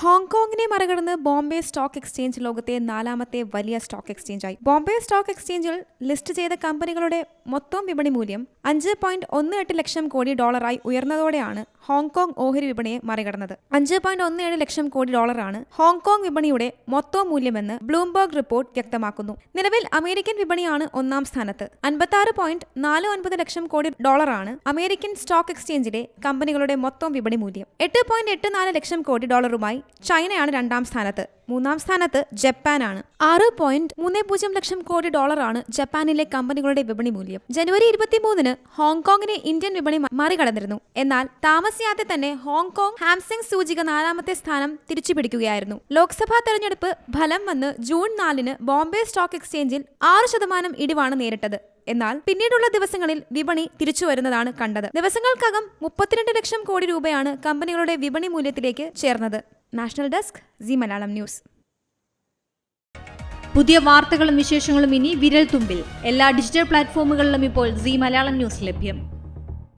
ഹോങ്കോങ്ങിനെ മറികടന്ന് Bombay stock exchange ലോകത്തെ നാലാമത്തെ വലിയ സ്റ്റോക്ക് എക്സ്ചേഞ്ചായി ബോംബെ സ്റ്റോക്ക് എക്സ്ചേഞ്ചിൽ ലിസ്റ്റ് ചെയ്ത കമ്പനികളുടെ മൊത്തം വിപണി മൂല്യം അഞ്ച് പോയിന്റ് ഒന്ന് എട്ട് ലക്ഷം കോടി ഡോളറായി ഉയർന്നതോടെയാണ് ഹോങ്കോങ് ഓഹരി വിപണിയെ മറികടന്നത് അഞ്ച് പോയിന്റ് ഒന്ന് ഏഴ് ലക്ഷം കോടി ഡോളറാണ് ഹോങ്കോങ് വിപണിയുടെ മൊത്തം മൂല്യമെന്ന് ബ്ലൂംബർഗ് റിപ്പോർട്ട് വ്യക്തമാക്കുന്നു നിലവിൽ അമേരിക്കൻ വിപണിയാണ് ഒന്നാം സ്ഥാനത്ത് അൻപത്തി പോയിന്റ് നാല് ഒൻപത് ലക്ഷം കോടി ഡോളറാണ് അമേരിക്കൻ സ്റ്റോക്ക് എക്സ്ചേഞ്ചിലെ കമ്പനികളുടെ മൊത്തം വിപണി മൂല്യം എട്ട് പോയിന്റ് എട്ട് നാല് ലക്ഷം കോടി ഡോളറുമായി ചൈനയാണ് രണ്ടാം സ്ഥാനത്ത് മൂന്നാം സ്ഥാനത്ത് ജപ്പാനാണ് ആറ് പോയിന്റ് മൂന്ന് പൂജ്യം ലക്ഷം കോടി ഡോളറാണ് ജപ്പാനിലെ കമ്പനികളുടെ വിപണി മൂല്യം ജനുവരി ഇരുപത്തിമൂന്നിന് ഹോങ്കോങ്ങിനെ ഇന്ത്യൻ വിപണി മറികടന്നിരുന്നു എന്നാൽ താമസിയാതെ തന്നെ ഹോങ്കോങ് ഹാംസിംഗ് സൂചിക നാലാമത്തെ സ്ഥാനം തിരിച്ചു പിടിക്കുകയായിരുന്നു ലോക്സഭാ തെരഞ്ഞെടുപ്പ് ഫലം വന്ന് ജൂൺ നാലിന് ബോംബെ സ്റ്റോക്ക് എക്സ്ചേഞ്ചിൽ ആറ് ശതമാനം ഇടിവാണ് നേരിട്ടത് എന്നാൽ പിന്നീടുള്ള ദിവസങ്ങളിൽ വിപണി തിരിച്ചു വരുന്നതാണ് കണ്ടത് ദിവസങ്ങൾക്കകം മുപ്പത്തിരണ്ട് ലക്ഷം കോടി രൂപയാണ് കമ്പനികളുടെ വിപണി മൂല്യത്തിലേക്ക് ചേർന്നത് national desk C Malayalam news പുതിയ വാർത്തകളും വിശേഷങ്ങളും ഇനി വിരൽ തുമ്പിൽ എല്ലാ ഡിജിറ്റൽ പ്ലാറ്റ്ഫോമുകളിലും ഇപ്പോൾ സി മലയാളം ന്യൂസ് ലഭ്യം